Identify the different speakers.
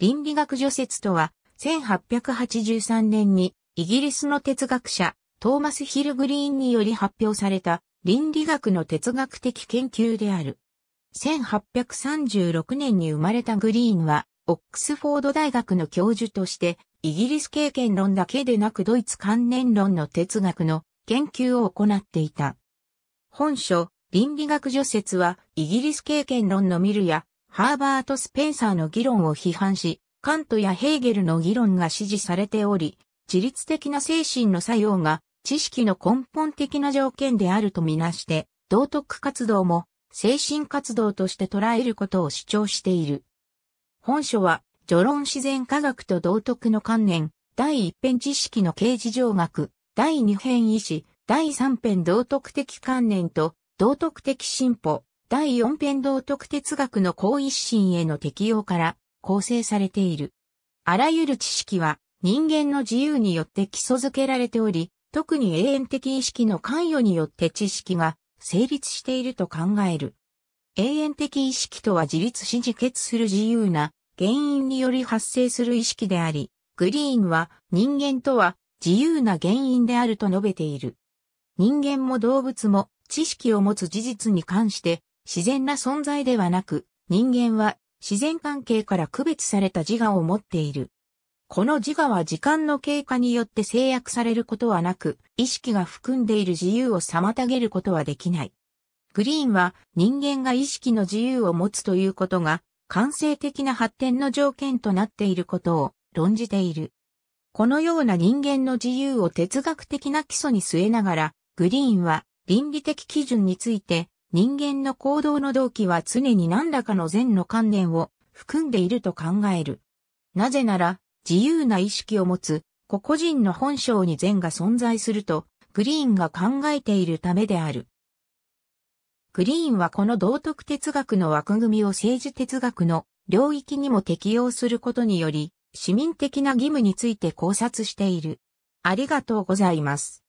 Speaker 1: 倫理学除説とは、1883年にイギリスの哲学者、トーマス・ヒル・グリーンにより発表された倫理学の哲学的研究である。1836年に生まれたグリーンは、オックスフォード大学の教授として、イギリス経験論だけでなくドイツ関連論の哲学の研究を行っていた。本書、倫理学除説は、イギリス経験論のミルや、ハーバート・スペンサーの議論を批判し、カントやヘーゲルの議論が支持されており、自律的な精神の作用が知識の根本的な条件であるとみなして、道徳活動も精神活動として捉えることを主張している。本書は、序論自然科学と道徳の観念、第一編知識の刑事上学、第二編意志、第三編道徳的観念と道徳的進歩、第四辺道徳哲学の高一心への適用から構成されている。あらゆる知識は人間の自由によって基礎づけられており、特に永遠的意識の関与によって知識が成立していると考える。永遠的意識とは自立し自決する自由な原因により発生する意識であり、グリーンは人間とは自由な原因であると述べている。人間も動物も知識を持つ事実に関して自然な存在ではなく、人間は自然関係から区別された自我を持っている。この自我は時間の経過によって制約されることはなく、意識が含んでいる自由を妨げることはできない。グリーンは人間が意識の自由を持つということが、感性的な発展の条件となっていることを論じている。このような人間の自由を哲学的な基礎に据えながら、グリーンは倫理的基準について人間の行動の動機は常に何らかの善の観念を含んでいると考える。なぜなら、自由な意識を持つ、個々人の本性に善が存在すると、グリーンが考えているためである。グリーンはこの道徳哲学の枠組みを政治哲学の領域にも適用することにより、市民的な義務について考察している。ありがとうございます。